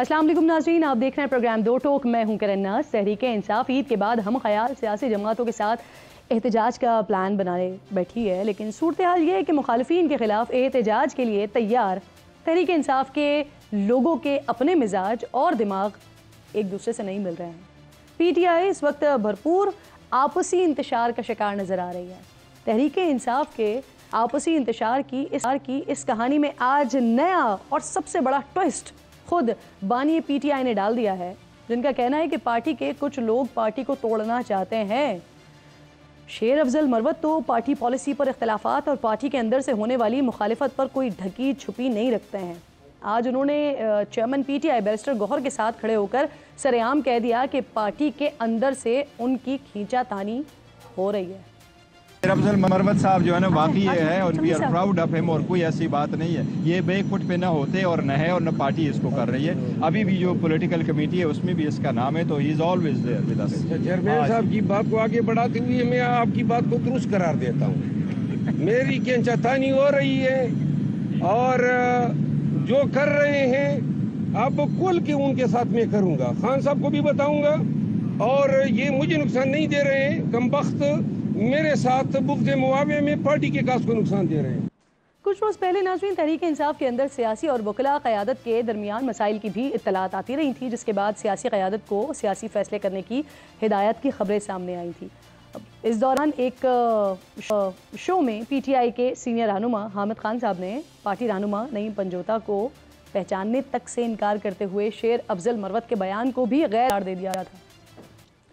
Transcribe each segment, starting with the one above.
असलम नाजीन आप देख रहे हैं प्रोग्राम दो टोक मैं हूं नास तहरीक इंसाफ ईद के बाद हम ख्याल सियासी जमातों के साथ एहतजाज का प्लान बनाने बैठी है लेकिन सूरत हाल ये है कि मुखालफी के ख़िलाफ़ एहतजाज के लिए तैयार तहरीक इंसाफ के लोगों के अपने मिजाज और दिमाग एक दूसरे से नहीं मिल रहे हैं पी टी आई इस वक्त भरपूर आपसी इंतशार का शिकार नज़र आ रही है तहरीक इंसाफ के आपसी इंतशार की इस की इस कहानी में आज नया और सबसे बड़ा ट्विस्ट खुद बानी पीटीआई ने डाल दिया है जिनका कहना है कि पार्टी के कुछ लोग पार्टी को तोड़ना चाहते हैं शेर अफजल मरवत तो पार्टी पॉलिसी पर इख्तलाफा और पार्टी के अंदर से होने वाली मुखालफत पर कोई ढकी छुपी नहीं रखते हैं आज उन्होंने चेयरमैन पीटीआई बैरिस्टर गौहर के साथ खड़े होकर सरेआम कह दिया कि पार्टी के अंदर से उनकी खींचातानी हो रही है अफजल तो मरवत साहब जो है ना वाकई है और we are proud of him और कोई ऐसी बात नहीं है ये बेखुट पे ना होते और न है और न पार्टी इसको कर रही है अभी भी जो पॉलिटिकल कमेटी है उसमें भी इसका नाम है तो he is always there with us साहब की बात को आगे बढ़ाते हुए मैं आपकी बात को दुरुस्त करार देता हूँ मेरी कैंचातानी हो रही है और जो कर रहे हैं अब कुल के उनके साथ में करूँगा खान साहब को भी बताऊँगा और ये मुझे नुकसान नहीं दे रहे हैं कम वक्त मेरे साथ तबुक मुआवे में पार्टी के काज को नुकसान दे रहे हैं कुछ रोज़ पहले नाजरीन तहरीक इंसाफ के अंदर सियासी और वकला क़्यादत के दरमियान मसाइल की भी इतलात आती रही थी जिसके बाद सियासी क़्यादत को सियासी फैसले करने की हिदायत की खबरें सामने आई थी इस दौरान एक शो में पी टी आई के सीनियर रहनुमा हामिद खान साहब ने पार्टी रहनुमा नईम पंजोता को पहचानने तक से इनकार करते हुए शेर अफजल मरवत के बयान को भी गैर दे दिया था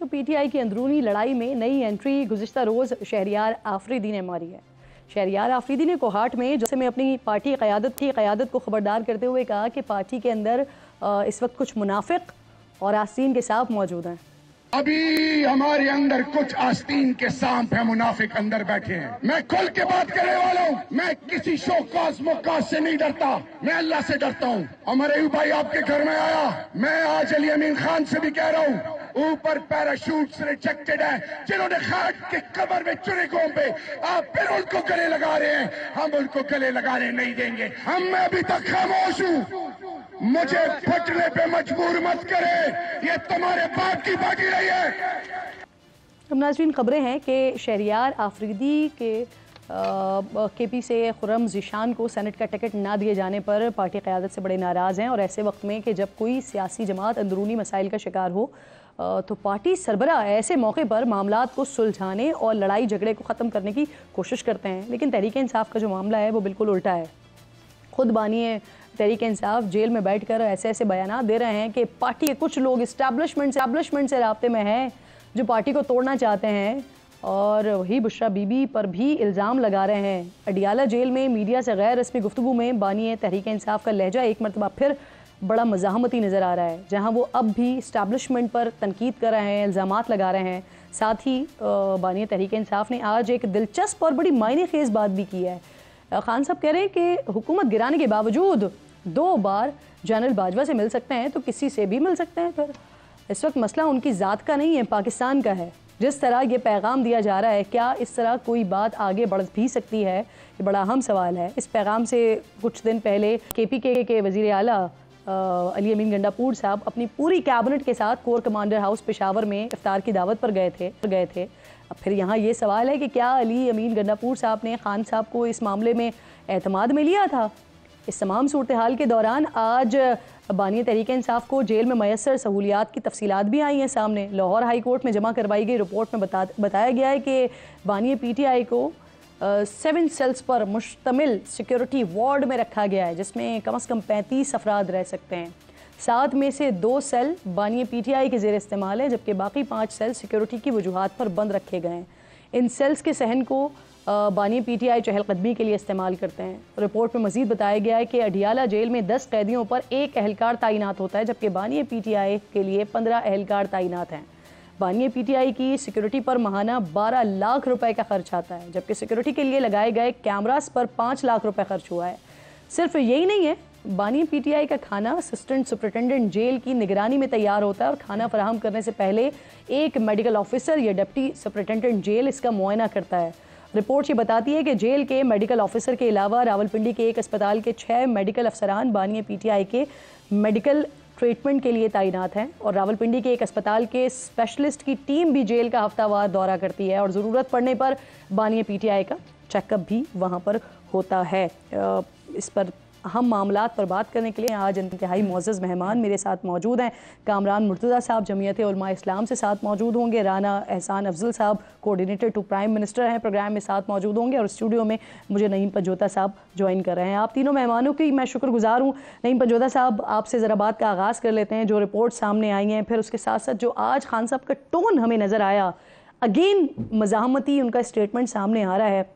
तो पीटीआई की अंदरूनी लड़ाई में नई एंट्री गुजशत रोज़ शहरियार आफरीदी ने मारी है शहरियार आफरीदी ने कोहाट में जैसे में अपनी पार्टी क़्यादत की क़्यादत को ख़बरदार करते हुए कहा कि पार्टी के अंदर इस वक्त कुछ मुनाफिक और आसिन के साथ मौजूद हैं अभी हमारे अंदर कुछ आस्तीन के सांप है मुनाफिक अंदर बैठे हैं मैं खुल के बात करने वाला हूँ मैं किसी शो काज मोकाज से नहीं डरता मैं अल्लाह से डरता हूँ अमर अयूब भाई आपके घर में आया मैं आज अली अमीन खान से भी कह रहा हूँ ऊपर पैराशूट रिजेक्टेड है जिन्होंने खाट के कमर में चुने घोंपे आप फिर उनको गले लगा रहे हैं हम उनको गले लगाने नहीं देंगे हम मैं अभी तक खामोश हूँ मुझे फटने पे मजबूर मत करे ये तुम्हारे बाप की बाजी रही है अब नाजरीन खबरें हैं कि शहरियार आफरीदी के के पी से खुरम जिशान को सेनेट का टिकट ना दिए जाने पर पार्टी क़्यादत से बड़े नाराज़ हैं और ऐसे वक्त में कि जब कोई सियासी जमात अंदरूनी मसाइल का शिकार हो तो पार्टी सरबरा ऐसे मौके पर मामला को सुलझाने और लड़ाई झगड़े को ख़त्म करने की कोशिश करते हैं लेकिन तहरीक इंसाफ का जो मामला है वो बिल्कुल उल्टा है खुद बानिए तहरीक इंसाफ जेल में बैठकर ऐसे ऐसे बयान दे रहे हैं कि पार्टी के कुछ लोग इस्टेबलिशमेंट इस्टेबलिशमेंट से रबते में हैं जो पार्टी को तोड़ना चाहते हैं और वही बुशरा बीबी पर भी इल्ज़ाम लगा रहे हैं अडियाला जेल में मीडिया से गैर रस्मी गुफ्तु में बानिए तहरीक इंसाफ का लहजा एक मरतबा फिर बड़ा मजामती नज़र आ रहा है जहाँ वो अब भी इस्टबलिशमेंट पर तनकीद कर रहे हैं इल्ज़ाम लगा रहे हैं साथ ही बानिए तहरीक इंसाफ ने आज एक दिलचस्प और बड़ी मायने खेज बात भी की है खान साहब कह रहे हैं कि हुकूमत गिराने के बावजूद दो बार जनरल बाजवा से मिल सकते हैं तो किसी से भी मिल सकते हैं फिर इस वक्त मसला उनकी ज़ात का नहीं है पाकिस्तान का है जिस तरह ये पैगाम दिया जा रहा है क्या इस तरह कोई बात आगे बढ़ भी सकती है ये बड़ा अहम सवाल है इस पैगाम से कुछ दिन पहले के पी के, के वज़ी अला अली अमीन गंडापुर साहब अपनी पूरी कैबिनेट के साथ कोर कमांडर हाउस पेशावर में इफ्तार की दावत पर गए थे गए थे अब फिर यहाँ ये सवाल है कि क्या अली अमीन गंडापुर साहब ने खान साहब को इस मामले में अतमाद में लिया था इस तमाम सूरत हाल के दौरान आज बानी तहरीक इंसाफ को जेल में मैसर सहूलियात की तफसीत भी आई हैं सामने लाहौर हाई कोर्ट में जमा करवाई गई रिपोर्ट में बता बताया गया है कि बानिय पी टी आई को सेवन सेल्स पर मुश्तमिल सिक्योरिटी वार्ड में रखा गया है जिसमें कम अज़ कम पैंतीस अफराद रह सकते हैं सात में से दो सेल बानिय पी टी आई के जेर इस्तेमाल है जबकि बाकी पाँच सेल सिक्योरिटी की वजूहत पर बंद रखे गए हैं इन सेल्स के सहन को बानी पीटीआई चहल कदमी के लिए इस्तेमाल करते हैं रिपोर्ट में मजीद बताया गया है कि अडियाला जेल में दस कैदियों पर एक अहलकार तैनात होता है जबकि बानी पीटीआई के लिए पंद्रह अहलकार तैनात हैं बानिया पीटीआई की सिक्योरिटी पर महाना 12 लाख रुपए का खर्च आता है जबकि सिक्योरिटी के लिए लगाए गए कैमराज पर पाँच लाख रुपए खर्च हुआ है सिर्फ यही नहीं है टी पीटीआई का खाना असिस्टेंट सुपरिटेंडेंट जेल की निगरानी में तैयार होता है और खाना फराहम करने से पहले एक मेडिकल ऑफिसर या डिप्टी सुपरिटेंडेंट जेल इसका मुआयना करता है रिपोर्ट ये बताती है कि जेल के मेडिकल ऑफिसर के अलावा रावलपिंडी के एक अस्पताल के छः मेडिकल अफसरान बानिया पीटीआई के मेडिकल ट्रीटमेंट के लिए तैनात हैं और रावलपिंडी के एक अस्पताल के स्पेशलिस्ट की टीम भी जेल का हफ्तावार दौरा करती है और ज़रूरत पड़ने पर बानिया पीटीआई का चेकअप भी वहाँ पर होता है इस पर अहम मामला पर बात करने के लिए आज इंतहाई मोज़ मेहमान मेरे साथ मौजूद हैं कामरान मुर्तज़ा साहब जमीयत इस्लाम से साथ मौजूद होंगे राना एहसान अफजल साहब कोऑर्डिनेटर टू प्राइम मिनिस्टर हैं प्रोग्राम में साथ मौजूद होंगे और स्टूडियो में मुझे नईम पंजोता साहब ज्वाइन कर रहे हैं आप तीनों मेहमानों की मैं शुक्रगुजार हूँ नईम पंजोता साहब आपसे ज़रा बात का आगाज़ कर लेते हैं जो रिपोर्ट सामने आई हैं फिर उसके साथ साथ जो आज खान साहब का टोन हमें नज़र आया अगेन मजामती उनका स्टेटमेंट सामने आ रहा है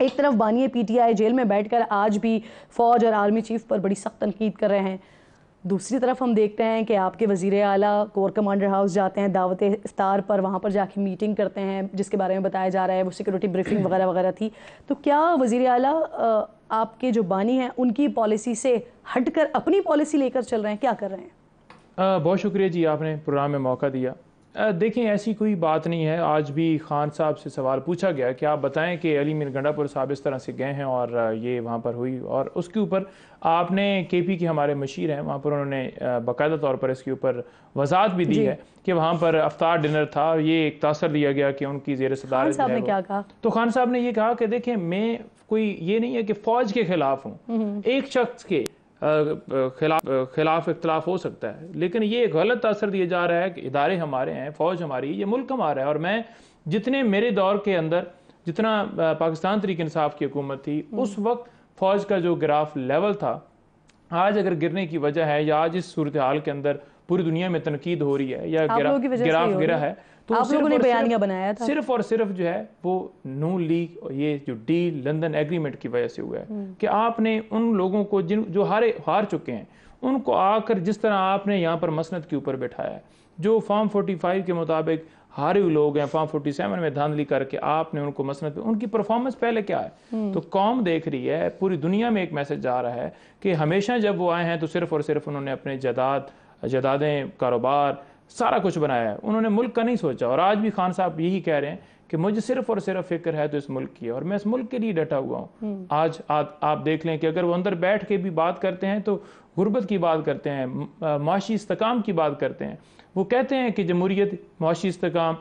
एक तरफ बानिए पीटीआई जेल में बैठकर आज भी फौज और आर्मी चीफ पर बड़ी सख्त तनकीद कर रहे हैं दूसरी तरफ हम देखते हैं कि आपके वजीर अला कोर कमांडर हाउस जाते हैं दावत इफ्तार पर वहाँ पर जाके मीटिंग करते हैं जिसके बारे में बताया जा रहा है वो सिक्योरिटी ब्रीफिंग वगैरह वगैरह थी तो क्या वजीर अल आपके जो बानी हैं उनकी पॉलिसी से हट कर अपनी पॉलिसी लेकर चल रहे हैं क्या कर रहे हैं बहुत शुक्रिया जी आपने प्रोग्राम में मौका दिया देखें ऐसी कोई बात नहीं है आज भी खान साहब से सवाल पूछा गया कि आप बताएं कि अली मीर गंडापुर साहब इस तरह से गए हैं और ये वहाँ पर हुई और उसके ऊपर आपने के पी के हमारे मशीर हैं वहाँ पर उन्होंने बाकायदा तौर पर इसके ऊपर वजाहत भी दी है कि वहाँ पर अफ्तार डिनर था ये एक तासर दिया गया कि उनकी जेर सदार तो खान साहब ने ये कहा कि देखें मैं कोई ये नहीं है कि फ़ौज के ख़िलाफ़ हूँ हम्म। एक शख्स के खिलाफ खिलाफ इख्तलाफ हो सकता है लेकिन ये गलत असर दिया जा रहा है कि इदारे हमारे हैं फ़ौज हमारी ये मुल्क हमारा है और मैं जितने मेरे दौर के अंदर जितना पाकिस्तान तरीक इंसाफ की हुकूमत थी हम्म। उस वक्त फ़ौज का जो ग्राफ लेवल था आज अगर गिरने की वजह है या आज इस सूरत हाल के अंदर पूरी दुनिया में तनकीद हो रही है या गिरा, गिराफ गिरा है तो आप लोगों ने बयानिया बनाया था सिर्फ और सिर्फ जो है वो नो लीग और ये जो डील लंदन एग्रीमेंट की वजह से हुआ है हम्म। कि आपने उन लोगों को जिन जो हारे हार चुके हैं उनको आकर जिस तरह आपने यहाँ पर मसनत के ऊपर बैठाया है जो फॉर्म फोर्टी फाइव के मुताबिक हारे हुए लोग हैं फॉर्म फोर्टी सेवन में धांधली करके आपने उनको मसनत पे उनकी परफॉर्मेंस पहले क्या है हम्म। तो कौम देख रही है पूरी दुनिया में एक मैसेज जा रहा है कि हमेशा जब वो आए हैं तो सिर्फ और सिर्फ उन्होंने अपने जदाद जदादें कारोबार सारा कुछ बनाया है उन्होंने मुल्क का नहीं सोचा और आज भी खान साहब यही कह रहे हैं कि मुझे सिर्फ और सिर्फ फिक्र है तो इस मुल्क की और मैं इस मुल्क के लिए डटा हुआ हूँ हम्म। आज आ, आप देख लें कि अगर वो अंदर बैठ के भी बात करते हैं तो गुर्बत की बात करते हैं माशी इस्तकाम की बात करते हैं वो कहते हैं कि जमहूरियत माशी इस्तकाम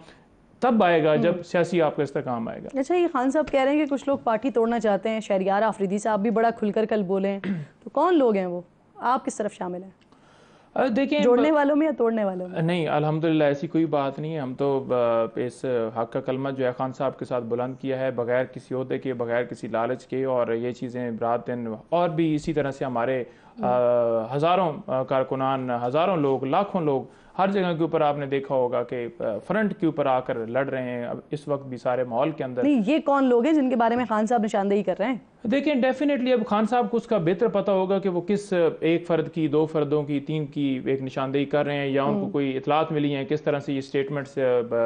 तब आएगा जब हम्म। सियासी आपका इस्तकाम आएगा अच्छा ये खान साहब कह रहे हैं कि कुछ लोग पार्टी तोड़ना चाहते हैं शहरियार आफरीदी साहब भी बड़ा खुलकर कल बोले तो कौन लोग हैं वो आप किस तरफ शामिल हैं देखिए जोड़ने वालों में या तोड़ने वालों में नहीं अल्हम्दुलिल्लाह ऐसी कोई बात नहीं है हम तो इस हक का कलमा जो है खान साहब के साथ बुलंद किया है बगैर किसी अहदे के बगैर किसी लालच के और ये चीज़ें रात दिन और भी इसी तरह से हमारे हम्म। हज़ारों कारकुनान हज़ारों लोग लाखों लोग हर जगह के ऊपर आपने देखा होगा कि फ्रंट के ऊपर आकर लड़ रहे हैं अब इस वक्त भी सारे माहौल के अंदर नहीं ये कौन लोग हैं जिनके बारे में खान साहब निशानदेही कर रहे हैं देखिए डेफिनेटली अब खान साहब को उसका बेहतर पता होगा कि वो किस एक फ़र्द की दो फ़र्दों की तीन की एक निशानदेही कर रहे हैं या उनको हम्म। कोई इतलात मिली है किस तरह से ये स्टेटमेंट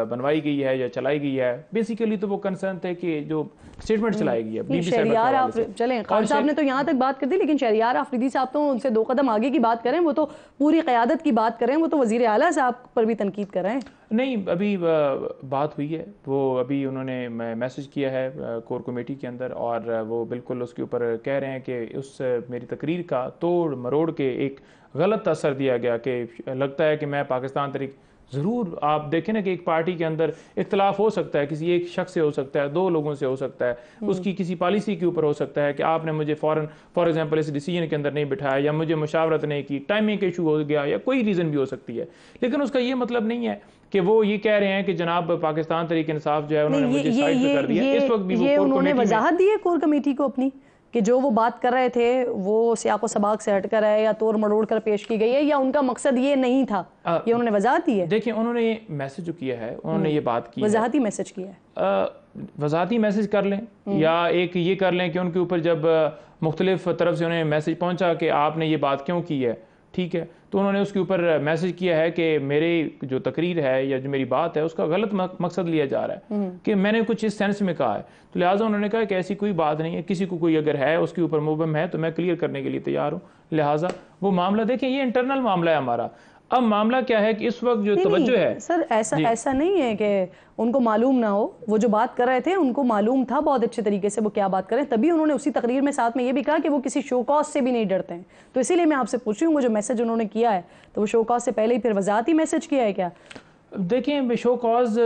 बनवाई गई है या चलाई गई है बेसिकली तो वो कंसर्न थे कि जो स्टेटमेंट हम्म। चलाई गई है चलें खान साहब ने तो यहाँ तक बात कर दी लेकिन शहरियार आफरीदी साहब तो उनसे दो कदम आगे की बात करें वो तो पूरी क़्यादत की बात करें वो तो वजी अला साहब पर भी तनकीद कर रहे हैं नहीं अभी बात हुई है वो अभी उन्होंने मैसेज किया है कोर कमेटी के अंदर और वो बिल्कुल उसके ऊपर कह रहे हैं कि उस मेरी तकरीर का तोड़ मरोड़ के एक गलत असर दिया गया कि लगता है कि मैं पाकिस्तान तरीक ज़रूर आप देखें ना कि एक पार्टी के अंदर इख्तलाफ हो सकता है किसी एक शख्स से हो सकता है दो लोगों से हो सकता है हम्म। उसकी किसी पॉलिसी के ऊपर हो सकता है कि आपने मुझे फॉरन फॉर एग्जांपल इस डिसीजन के अंदर नहीं बिठाया या मुझे मुशावरत नहीं की टाइमिंग इशू हो गया या कोई रीज़न भी हो सकती है लेकिन उसका ये मतलब नहीं है कि वो ये कह रहे हैं कि जनाब पाकिस्तान तरीक इंसाफ जो है उन्होंने मुझे साइड पे कर दिया इस वक्त भी वो उन्होंने वजाहत दी है कोर कमेटी को अपनी कि जो वो बात कर रहे थे वो सियाको सबाक से हटकर है या तोड़ मरोड़ कर पेश की गई है या उनका मकसद ये नहीं था आ, ये उन्होंने वजाहत दी है देखिए उन्होंने ये मैसेज जो किया है उन्होंने हम्म। ये बात की वजाहती मैसेज किया है वजाहती मैसेज कर लें हम्म। या एक ये कर लें कि उनके ऊपर जब मुख्तलिफ तरफ से उन्हें मैसेज पहुंचा कि आपने ये बात क्यों की है ठीक है तो उन्होंने उसके ऊपर मैसेज किया है कि मेरी जो तकरीर है या जो मेरी बात है उसका गलत मकसद लिया जा रहा है हम्म। कि मैंने कुछ इस सेंस में कहा है तो लिहाजा उन्होंने कहा कि ऐसी कोई बात नहीं है किसी को कोई अगर है उसके ऊपर मुबम है तो मैं क्लियर करने के लिए तैयार हूँ लिहाजा वो मामला देखें ये इंटरनल मामला है हमारा अब मामला क्या है कि इस वक्त जो तवज्जो है सर ऐसा ऐसा नहीं है कि उनको मालूम ना हो वो जो बात कर रहे थे उनको मालूम था बहुत अच्छे तरीके से वो क्या बात करें तभी उन्होंने उसी तकरीर में साथ में ये भी कहा कि वो किसी शोकॉज से भी नहीं डरते हैं तो इसीलिए मैं आपसे पूछ रही हूँ वो जो मैसेज उन्होंने किया है तो वो शोकॉज से पहले ही फिर वजाती मैसेज किया है क्या देखें शो कॉज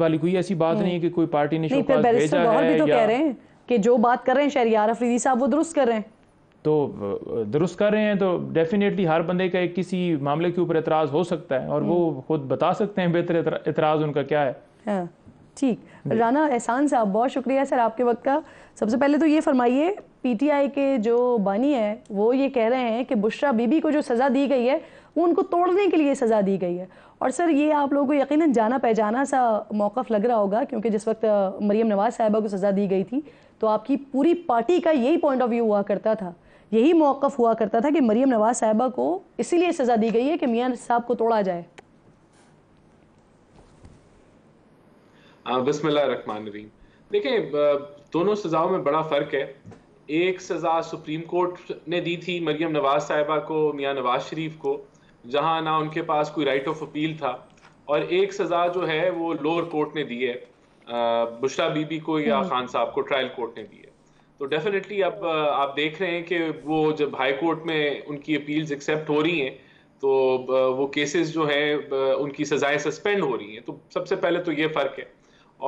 वाली कोई ऐसी बात नहीं है कि कोई पार्टी ने शो कॉज भेजा है भी तो कह रहे हैं कि जो बात कर रहे हैं शहरियार अफरीदी साहब वो दुरुस्त कर रहे हैं तो दुरुस्त कर रहे हैं तो डेफिनेटली हर बंदे का एक किसी मामले के ऊपर एतराज़ हो सकता है और वो हम्म। खुद बता सकते हैं बेहतर एतराज़ उनका क्या है हाँ, ठीक राना एहसान साहब बहुत शुक्रिया सर आपके वक्त का सबसे पहले तो ये फरमाइए पीटीआई के जो बानी है वो ये कह रहे हैं कि बुशरा बीबी को जो सज़ा दी गई है वो उनको तोड़ने के लिए सज़ा दी गई है और सर ये आप लोगों को यकीनन जाना पहचाना सा मौक़ लग रहा होगा क्योंकि जिस वक्त मरियम नवाज़ साहिबा को सज़ा दी गई थी तो आपकी पूरी पार्टी का यही पॉइंट ऑफ व्यू हुआ करता था यही मौक़ हुआ करता था कि मरियम नवाज़ साहबा को इसीलिए सज़ा दी गई है कि मियाँ साहब को तोड़ा जाए हाँ, बसमीम दोनों सज़ाओं में बड़ा फ़र्क है एक सज़ा सुप्रीम कोर्ट ने दी थी मरियम नवाज़ साहिबा को मियाँ नवाज शरीफ को जहां ना उनके पास कोई राइट ऑफ अपील था और एक सज़ा जो है वो लोअर कोर्ट ने दी है बुशरा बीबी को या हम्म। खान साहब को ट्रायल कोर्ट ने दी है तो डेफिनेटली अब uh, आप देख रहे हैं कि वो जब हाई कोर्ट में उनकी अपील्स एक्सेप्ट हो रही हैं तो uh, वो केसेस जो हैं uh, उनकी सज़ाएं सस्पेंड हो रही हैं तो सबसे पहले तो ये फ़र्क है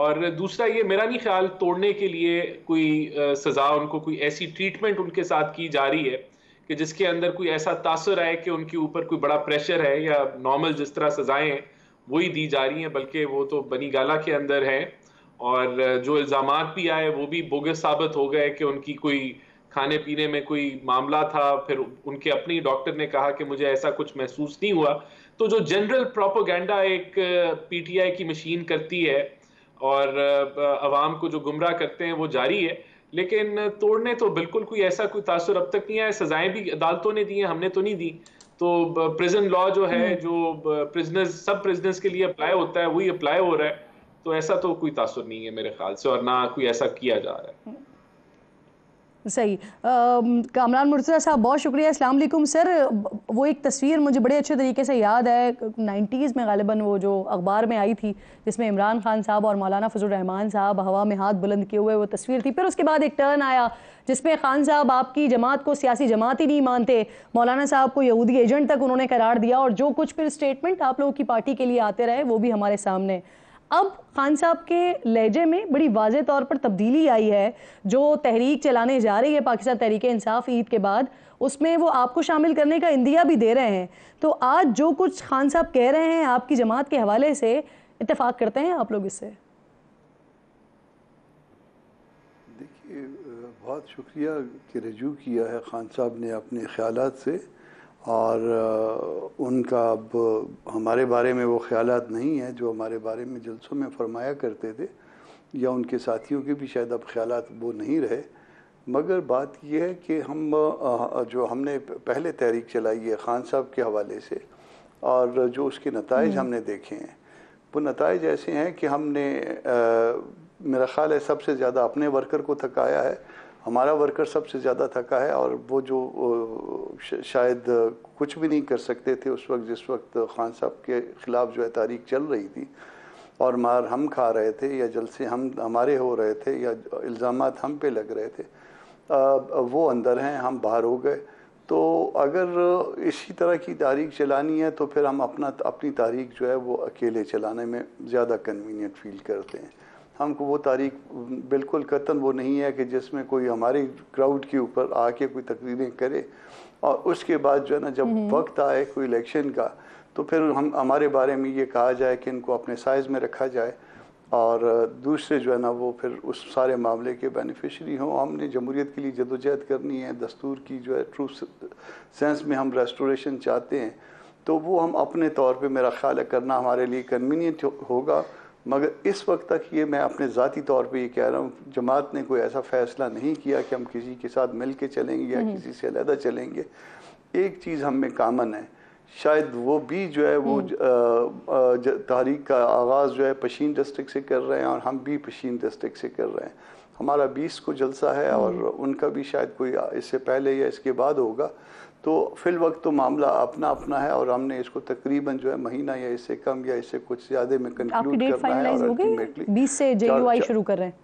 और दूसरा ये मेरा नहीं ख्याल तोड़ने के लिए कोई सज़ा उनको कोई ऐसी ट्रीटमेंट उनके साथ की जा रही है कि जिसके अंदर कोई ऐसा तासर आए कि उनके ऊपर कोई बड़ा प्रेशर है या नॉर्मल जिस तरह सज़ाएँ हैं वही दी जा रही हैं बल्कि वो तो बनी गाला के अंदर हैं और जो इल्ज़ाम भी आए वो भी बोगस साबित हो गए कि उनकी कोई खाने पीने में कोई मामला था फिर उनके अपने डॉक्टर ने कहा कि मुझे ऐसा कुछ महसूस नहीं हुआ तो जो जनरल प्रोपोगंडा एक पीटीआई की मशीन करती है और आवाम को जो गुमराह करते हैं वो जारी है लेकिन तोड़ने तो बिल्कुल कोई ऐसा कोई तासर अब तक नहीं आया सजाएं भी अदालतों ने दी हैं हमने तो नहीं दी तो प्रिजन लॉ जो है हम्म। जो प्रिजनर्स सब प्रिजनर्स के लिए अप्लाई होता है वही अप्लाई हो रहा है तो ऐसा तो कोई तासर नहीं है मेरे ख्याल से और ना कोई ऐसा किया जा रहा है सही कामरान मुर्तजा साहब बहुत शुक्रिया अस्सलाम वालेकुम सर वो एक तस्वीर मुझे बड़े अच्छे तरीके से याद है नाइन्टीज़ में गालिबा वो जो अखबार में आई थी जिसमें इमरान खान साहब और मौलाना फजल रहमान साहब हवा में हाथ बुलंद किए हुए वो तस्वीर थी फिर उसके बाद एक टर्न आया जिसमें खान साहब आपकी जमात को सियासी जमात ही नहीं मानते मौलाना साहब को यहूदी एजेंट तक उन्होंने करार दिया और जो कुछ फिर स्टेटमेंट आप लोगों की पार्टी के लिए आते रहे वो भी हमारे सामने अब खान साहब के लहजे में बड़ी वाज तौर पर तब्दीली आई है जो तहरीक चलाने जा रही है पाकिस्तान तहरीक इंसाफ ईद के बाद उसमें वो आपको शामिल करने का इंदिया भी दे रहे हैं तो आज जो कुछ खान साहब कह रहे हैं आपकी जमात के हवाले से इतफाक़ करते हैं आप लोग इससे देखिए बहुत शुक्रिया कि रजू किया है खान साहब ने अपने ख्याल से और उनका अब हमारे बारे में वो ख्याल नहीं हैं जो हमारे बारे में जलसों में फरमाया करते थे या उनके साथियों के भी शायद अब ख्याल वो नहीं रहे मगर बात यह है कि हम जो हमने पहले तहरीक चलाई है ख़ान साहब के हवाले से और जो उसके नतज हम्म। हमने देखे हैं वो नतज ऐसे हैं कि हमने आ, मेरा ख़्याल है सबसे ज़्यादा अपने वर्कर को थकाया है हमारा वर्कर सबसे ज़्यादा थका है और वो जो शायद कुछ भी नहीं कर सकते थे उस वक्त जिस वक्त खान साहब के ख़िलाफ़ जो है तारीख चल रही थी और मार हम खा रहे थे या जलसे हम हमारे हो रहे थे या इल्ज़ाम हम पे लग रहे थे आ, वो अंदर हैं हम बाहर हो गए तो अगर इसी तरह की तारीख चलानी है तो फिर हम अपना अपनी तारीख जो है वो अकेले चलाने में ज़्यादा कन्वीनियंट फील करते हैं हमको वो तारीख बिल्कुल कतन वो नहीं है कि जिसमें कोई हमारे क्राउड के ऊपर आके कोई तकरीरें करे और उसके बाद जो है ना जब हम्म। वक्त आए कोई इलेक्शन का तो फिर हम हमारे बारे में ये कहा जाए कि इनको अपने साइज़ में रखा जाए और दूसरे जो है ना वो फिर उस सारे मामले के बेनिफिशरी हों हमने जमहूरीत के लिए जदोजहद करनी है दस्तूर की जो है ट्रू सेंस में हम रेस्टोरेशन चाहते हैं तो वो हम अपने तौर पे मेरा ख्याल है करना हमारे लिए कन्वीनियंट होगा मगर इस वक्त तक ये मैं अपने ज़ाती तौर पे ये कह रहा हूँ जमात ने कोई ऐसा फैसला नहीं किया कि हम किसी के साथ मिल के चलेंगे या हम्म। किसी से अलहदा चलेंगे एक चीज़ हम में कामन है शायद वो भी जो है वो हम्म। तहरीक का आगाज़ जो है पशीन डिस्ट्रिक्ट से कर रहे हैं और हम भी पशीन डिस्ट्रिक्ट से कर रहे हैं हमारा बीस को जलसा है हम्म। और उनका भी शायद कोई इससे पहले या इसके बाद होगा तो फिल वक्त तो मामला अपना अपना है और हमने इसको तकरीबन जो है महीना या इससे कम या इससे कुछ ज्यादा में कंक्लूड करना है बीस से जेयूआई शुरू कर रहे हैं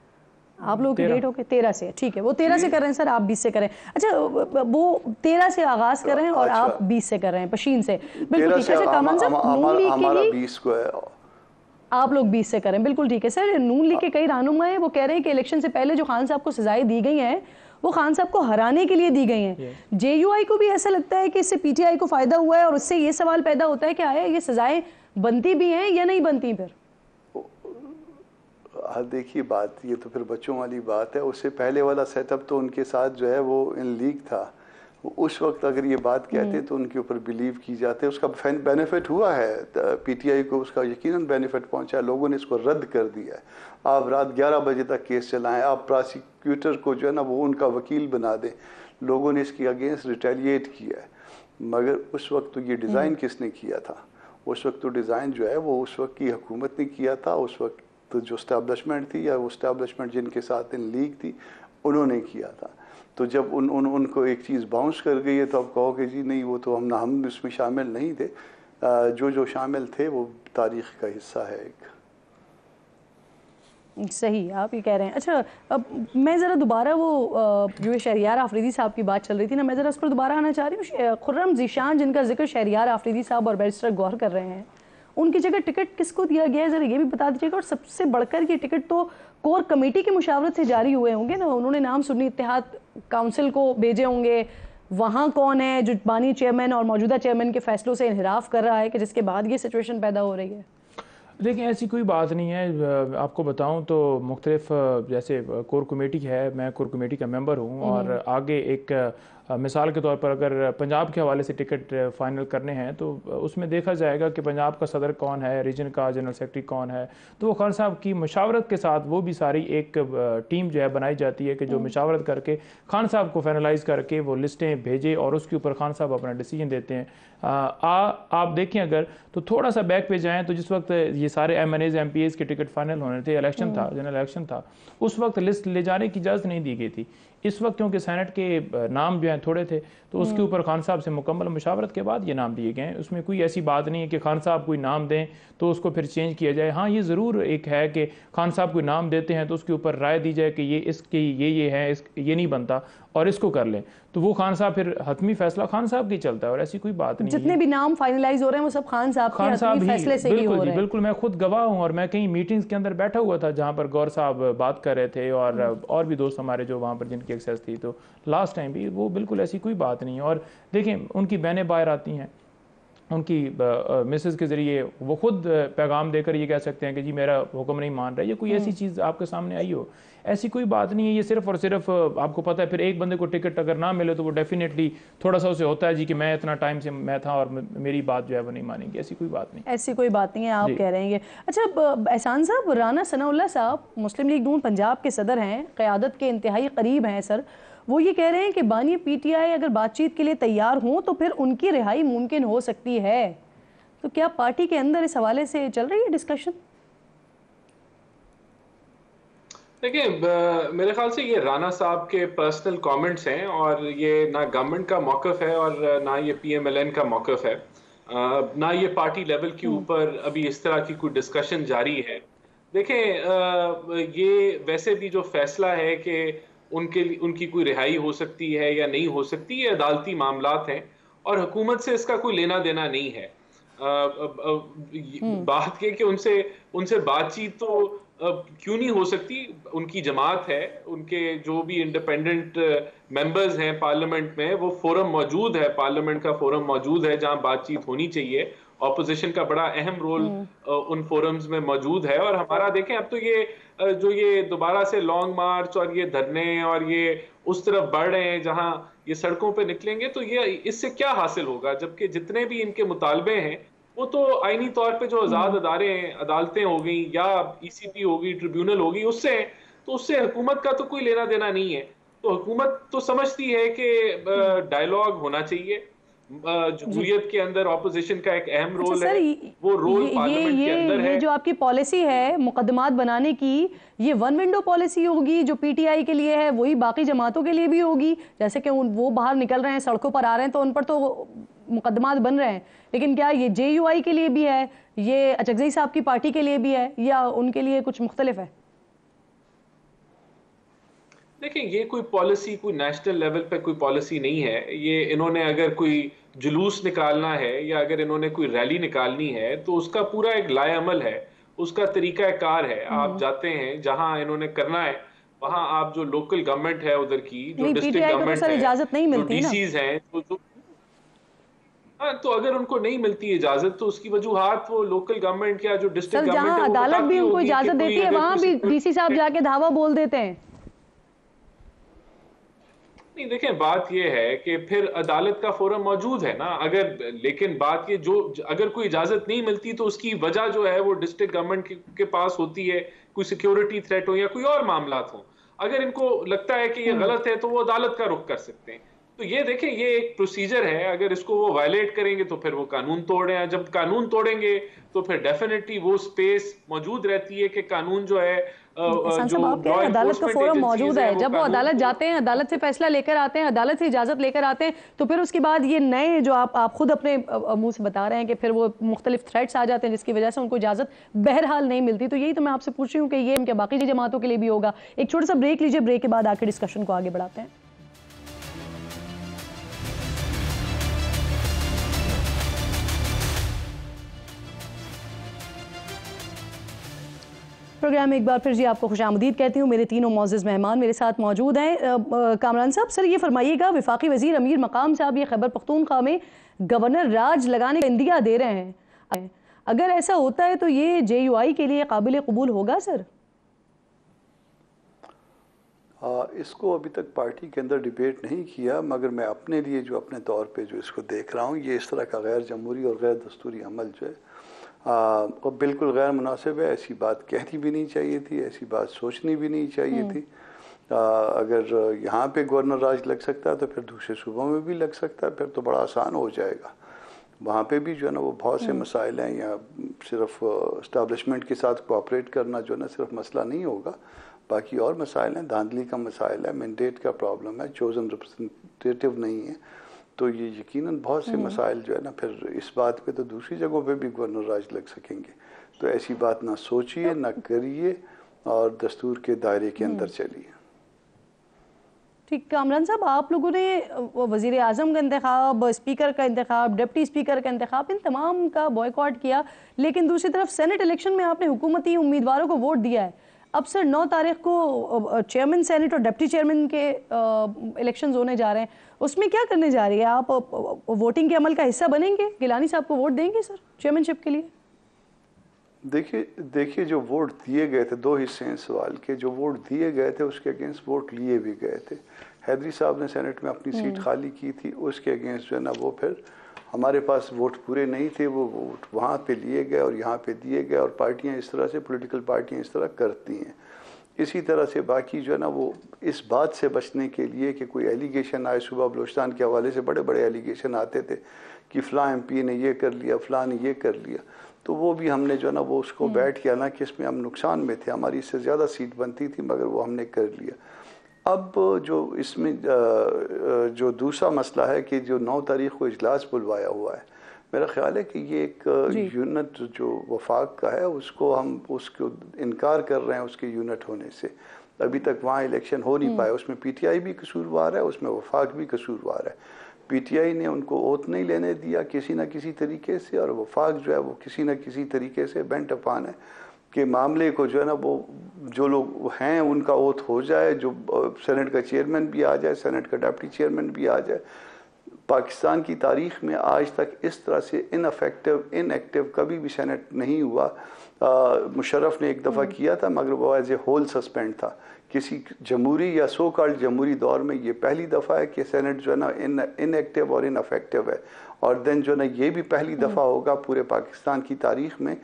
आप लोग डेट हो होके तेरह से ठीक है वो तेरह से कर रहे हैं सर आप बीस से करें अच्छा वो तेरह से आगाज कर रहे हैं और अच्छा। आप बीस से कर रहे हैं पशीन से बिल्कुल ठीक है अच्छा, कॉमन सर बीस को है आप लोग बीस से करें बिल्कुल ठीक है सर नून लीग के कई रहनुमा हैं वो कह रहे हैं कि इलेक्शन से पहले जो खान साहब को सजाएं दी गई हैं वो खान साहब को हराने के लिए दी गई हैं जे यू आई को भी ऐसा लगता है कि इससे पी टी आई को फ़ायदा हुआ है और उससे ये सवाल पैदा होता है कि आया ये सजाएं बनती भी हैं या नहीं बनती फिर हाँ देखिए बात ये तो फिर बच्चों वाली बात है उससे पहले वाला सेटअप तो उनके साथ जो है वो इन लीग था उस वक्त अगर ये बात कहते हम्म। तो उनके ऊपर बिलीव की जाते उसका बेनिफिट हुआ है पीटीआई को उसका यकीनन बेनिफिट पहुंचा लोगों ने इसको रद्द कर दिया है आप रात 11 बजे तक केस चलाएं आप प्रोसिक्यूटर को जो है ना वो उनका वकील बना दें लोगों ने इसके अगेंस्ट रिटेलिएट किया है मगर उस वक्त तो ये डिज़ाइन हम्म। किसने किया था उस वक्त तो डिज़ाइन जो है वो उस वक्त की हुकूमत ने किया था उस वक्त जो स्टैब्लिशमेंट थी या वो स्टैब्लिशमेंट जिनके साथ इन लीग थी उन्होंने किया था तो जब उन उन उनको एक चीज़ बाउंस कर गई है तो आप कि जी नहीं वो तो हम हम इसमें शामिल नहीं थे जो जो शामिल थे वो तारीख का हिस्सा है एक सही आप ये कह रहे हैं अच्छा अब मैं ज़रा दोबारा वो जो शहरियार आफरीदी साहब की बात चल रही थी ना मैं ज़रा उस पर दोबारा आना चाह रही हूँ खुर्रम जीशान जिनका जिक्र शहरियार आफरीदी साहब और बैरिस्टर गौर कर रहे हैं उनकी जगह टिकट किसको दिया गया है ज़रा ये भी बता दीजिएगा और सबसे बढ़कर ये टिकट तो कोर कमेटी की मुशावरत से जारी हुए होंगे ना उन्होंने नाम सुनी इतिहाद काउंसिल को भेजे होंगे वहाँ कौन है जो बानी चेयरमैन और मौजूदा चेयरमैन के फैसलों से इनहराफ कर रहा है कि जिसके बाद ये सिचुएशन पैदा हो रही है देखिए ऐसी कोई बात नहीं है आपको बताऊं तो मुख्तलिफ जैसे कोर कमेटी है मैं कोर कमेटी का मेंबर हूं हम्म। और आगे एक मिसाल के तौर पर अगर पंजाब के हवाले से टिकट फाइनल करने हैं तो उसमें देखा जाएगा कि पंजाब का सदर कौन है रीजन का जनरल सेक्रेटरी कौन है तो वो खान साहब की मशावरत के साथ वो भी सारी एक टीम जो है बनाई जाती है कि जो हम्म। मशावरत करके खान साहब को फाइनलाइज करके वो लिस्टें भेजे और उसके ऊपर खान साहब अपना डिसीजन देते हैं आ, आप देखें अगर तो थोड़ा सा बैक पे जाएँ तो जिस वक्त ये सारे M N As M P As के टिकट फाइनल होने थे इलेक्शन था जनरल हम्म। इलेक्शन था उस वक्त लिस्ट ले जाने की इजाज़त नहीं दी गई थी इस वक्त क्योंकि सैनट के नाम जो हैं थोड़े थे तो उसके हम्म। ऊपर खान साहब से मुकम्मल मुशावरत के बाद ये नाम दिए गए हैं उसमें कोई ऐसी बात नहीं है कि खान साहब कोई नाम दें तो उसको फिर चेंज किया जाए हाँ ये ज़रूर एक है कि खान साहब कोई नाम देते हैं तो उसके ऊपर राय दी जाए कि ये इसकी ये ये है इस ये नहीं बनता और इसको कर लें तो वो खान साहब फिर हतमी फैसला खान साहब की चलता है और ऐसी कोई बात नहीं जितने भी नाम फाइनलाइज हो रहे हैं वो सब खान साहब खान साहब फैसले से बिल्कुल ही जी बिल्कुल मैं खुद गवाह हूँ और मैं कहीं मीटिंग्स के अंदर बैठा हुआ था जहाँ पर गौर साहब बात कर रहे थे और और भी दोस्त हमारे जो वहाँ पर जिनकी एक्सेस थी तो लास्ट टाइम भी वो बिल्कुल ऐसी कोई बात नहीं और देखें उनकी बहनें बाहर आती हैं उनकी मिसेज के ज़रिए वो ख़ुद पैगाम देकर ये कह सकते हैं कि जी मेरा हुक्म नहीं मान रहा है या कोई ऐसी हम्म। चीज़ आपके सामने आई हो ऐसी कोई बात नहीं है ये सिर्फ और सिर्फ आपको पता है फिर एक बंदे को टिकट अगर ना मिले तो वो डेफिनेटली थोड़ा सा उसे होता है जी कि मैं इतना टाइम से मैं था और मेरी बात जो है वो नहीं मानेंगे ऐसी कोई बात नहीं ऐसी कोई बात नहीं है आप कह रहे हैं अच्छा एहसान साहब राना सनाउल्ला साहब मुस्लिम लीग नून पंजाब के सदर हैं क़्यादत के इंतहाई करीब हैं सर वो ये कह रहे हैं कि बानी पीटीआई अगर बातचीत के लिए तैयार हों तो फिर उनकी रिहाई मुमकिन हो सकती है तो क्या पार्टी के अंदर इस हवाले से चल रही है डिस्कशन देखिए मेरे ख्याल से ये राणा साहब के पर्सनल कमेंट्स हैं और ये ना गवर्नमेंट का मौकफ है और ना ये पीएमएलएन का मौकफ है ना ये पार्टी लेवल के हम्म। ऊपर अभी इस तरह की कोई डिस्कशन जारी है देखें ये वैसे भी जो फैसला है कि उनके उनकी कोई रिहाई हो सकती है या नहीं हो सकती ये अदालती मामला हैं और हुकूमत से इसका कोई लेना देना नहीं है हम्म। बात ये कि उनसे उनसे बातचीत तो क्यों नहीं हो सकती उनकी जमात है उनके जो भी इंडिपेंडेंट मेंबर्स हैं पार्लियामेंट में वो फोरम मौजूद है पार्लियामेंट का फोरम मौजूद है जहां बातचीत होनी चाहिए ऑपोजिशन का बड़ा अहम रोल हम्म। उन फोरम्स में मौजूद है और हमारा देखें अब तो ये जो ये दोबारा से लॉन्ग मार्च और ये धरने और ये उस तरफ बढ़ रहे हैं जहाँ ये सड़कों पे निकलेंगे तो ये इससे क्या हासिल होगा जबकि जितने भी इनके मुतालबे हैं वो तो आईनी तौर पे जो हम्म। आज़ाद अदारे हैं अदालतें हो e गई या ई होगी ट्रिब्यूनल होगी उससे तो उससे हुकूमत का तो कोई लेना देना नहीं है तो हुकूमत तो समझती है कि डायलॉग हम्म। होना चाहिए जमहूरियत के अंदर ऑपोजिशन का एक अहम अच्छा, रोल है वो रोल ये, ये, के अंदर ये है जो आपकी पॉलिसी है मुकदमात बनाने की ये वन विंडो पॉलिसी होगी जो पीटीआई के लिए है वही बाकी जमातों के लिए भी होगी जैसे कि वो बाहर निकल रहे हैं सड़कों पर आ रहे हैं तो उन पर तो मुकदमात बन रहे हैं लेकिन क्या ये जे के लिए भी है ये अचगजई साहब की पार्टी के लिए भी है या उनके लिए कुछ मुख्तलिफ है देखिए ये कोई पॉलिसी कोई नेशनल लेवल पे कोई पॉलिसी नहीं है ये इन्होंने अगर कोई जुलूस निकालना है या अगर इन्होंने कोई रैली निकालनी है तो उसका पूरा एक लाएमल है उसका तरीका कार है आप हम्म। जाते हैं जहां इन्होंने करना है वहां आप जो लोकल गवर्नमेंट है उधर की जो डिस्ट्रिक्ट तो गवर्नमेंट है इजाजत नहीं मिलती डीसीज हैं तो, हाँ तो अगर उनको नहीं मिलती इजाजत तो उसकी वजूहत वो लोकल गवर्नमेंट या जो डिस्ट्रिक्ट गवर्नमेंट अदालत भी उनको इजाजत देती है वहां भी डीसी साहब जाके धावा बोल देते हैं नहीं देखें बात यह है कि फिर अदालत का फोरम मौजूद है ना अगर लेकिन बात ये जो अगर कोई इजाजत नहीं मिलती तो उसकी वजह जो है वो डिस्ट्रिक्ट गवर्नमेंट के, के पास होती है कोई सिक्योरिटी थ्रेट हो या कोई और मामला हो अगर इनको लगता है कि ये हम्म। गलत है तो वो अदालत का रुख कर सकते हैं तो ये देखें ये एक प्रोसीजर है अगर इसको वो वायलेट करेंगे तो फिर वो कानून तोड़े हैं जब कानून तोड़ेंगे तो फिर डेफिनेटली वो स्पेस मौजूद रहती है कि कानून जो है जो अदालत का फोरम मौजूद है जब वो अदालत जाते हैं अदालत से फैसला लेकर आते हैं अदालत से इजाजत लेकर आते हैं तो फिर उसके बाद ये नए जो आप आप खुद अपने मुंह से बता रहे हैं कि फिर वो मुख्तलिफ थ्रेट्स आ जाते हैं जिसकी वजह से उनको इजाजत बहरहाल नहीं मिलती तो यही तो मैं आपसे पूछ रही हूँ कि ये इनके बाकी जमातों के लिए भी होगा एक छोटा सा ब्रेक लीजिए ब्रेक के बाद आकर डिस्कशन को आगे बढ़ाते हैं प्रोग्राम में एक बार फिर जी आपको खुश आमदीद कहती हूँ मेरे तीनों मोजिज़ मेहमान मेरे साथ मौजूद हैं कामरान साहब सर ये फरमाइएगा विफाक वजीर अमीर मकाम साहब ये खैबर पख्तूनख्वा में गवर्नर राज लगाने का इंदिया दे रहे हैं अगर ऐसा होता है तो ये जे यू आई के लिए काबिल कबूल होगा सर आ, इसको अभी तक पार्टी के अंदर डिबेट नहीं किया मगर मैं अपने लिए जो अपने तौर पर जो इसको देख रहा हूँ ये इस तरह का गैर जमहूरी और गैर दस्तूरी अमल जो है और बिल्कुल गैर मुनासिब है ऐसी बात कहनी भी नहीं चाहिए थी ऐसी बात सोचनी भी नहीं चाहिए हम्म। थी आ, अगर यहाँ पे गवर्नर राज लग सकता है तो फिर दूसरे सूबों में भी लग सकता है फिर तो बड़ा आसान हो जाएगा वहाँ पे भी जो है ना वो बहुत से हम्म। मसाइल हैं या सिर्फ इस्टबलिशमेंट के साथ कोऑपरेट करना जो है ना सिर्फ मसला नहीं होगा बाकी और मसाइल हैं धांधली का मसाइल है मैंडेट का प्रॉब्लम है चोजन रिप्रजेंटेटिव नहीं है तो ये यकीनन बहुत से हम्म। मसाइल जो है ना फिर इस बात पे तो दूसरी जगहों पे भी गवर्नर राज लग सकेंगे तो ऐसी बात ना सोचिए ना करिए और दस्तूर के दायरे के हम्म। अंदर चलिए ठीक कामरान साहब आप लोगों ने वजीर अजम का इंतखब स्पीकर का इंतखब डिप्टी स्पीकर का इंतखब इन तमाम का बॉयकॉट किया लेकिन दूसरी तरफ सेनेट इलेक्शन में आपने हुकूमती उम्मीदवारों को वोट दिया है अब सर नौ तारीख को चेयरमैन सेनेट और डिप्टी चेयरमैन के इलेक्शन होने जा रहे हैं उसमें क्या करने जा रही है आप वोटिंग के अमल का हिस्सा बनेंगे गिलानी साहब को वोट देंगे सर चेयरमैनशिप के लिए देखिए देखिए जो वोट दिए गए थे दो हिस्से हैं सवाल के जो वोट दिए गए थे उसके अगेंस्ट वोट लिए भी गए थे हैदरी साहब ने सेनेट में अपनी सीट हम्म। खाली की थी उसके अगेंस्ट जो है ना वो फिर हमारे पास वोट पूरे नहीं थे वो वोट वहाँ पे लिए गए और यहाँ पे दिए गए और पार्टियाँ इस तरह से पॉलिटिकल पार्टियाँ इस तरह करती हैं इसी तरह से बाकी जो है ना वो इस बात से बचने के लिए कि कोई एलिगेशन आए सुबह बलोचस्तान के हवाले से बड़े बड़े एलिगेशन आते थे कि फ़लाँ एम ने ये कर लिया फ़लाँ ने ये कर लिया तो वो भी हमने जो है ना वो उसको हम्म। बैठ किया ना कि इसमें हम नुकसान में थे हमारी इससे ज़्यादा सीट बनती थी मगर वो हमने कर लिया अब जो इसमें जो दूसरा मसला है कि जो नौ तारीख को इजलास बुलवाया हुआ है मेरा ख्याल है कि ये एक यूनिट जो वफाक का है उसको हम उसको इनकार कर रहे हैं उसके यूनिट होने से अभी तक वहाँ इलेक्शन हो नहीं हम्म। पाया उसमें पीटीआई भी कसूरवार है उसमें वफाक भी कसूरवार है पीटीआई ने उनको ओत नहीं लेने दिया किसी न किसी तरीके से और वफाक जो है वो किसी न किसी तरीके से बेंट अपान है के मामले को जो है ना वो जो लोग हैं उनका ओथ हो जाए जो सेनेट का चेयरमैन भी आ जाए सेनेट का डेप्टी चेयरमैन भी आ जाए पाकिस्तान की तारीख में आज तक इस तरह से इनफेक्टिव इनएक्टिव कभी भी सेनेट नहीं हुआ मुशरफ ने एक दफ़ा हम्म। किया था मगर वो एज ए होल सस्पेंड था किसी जमहूरी या सो कॉल्ड जमहूरी दौर में ये पहली दफ़ा है कि सेनेट जो है ना इन इनएक्टिव और इनफेक्टिव है और देन जो है ना ये भी पहली दफ़ा हम्म। होगा पूरे पाकिस्तान की तारीख में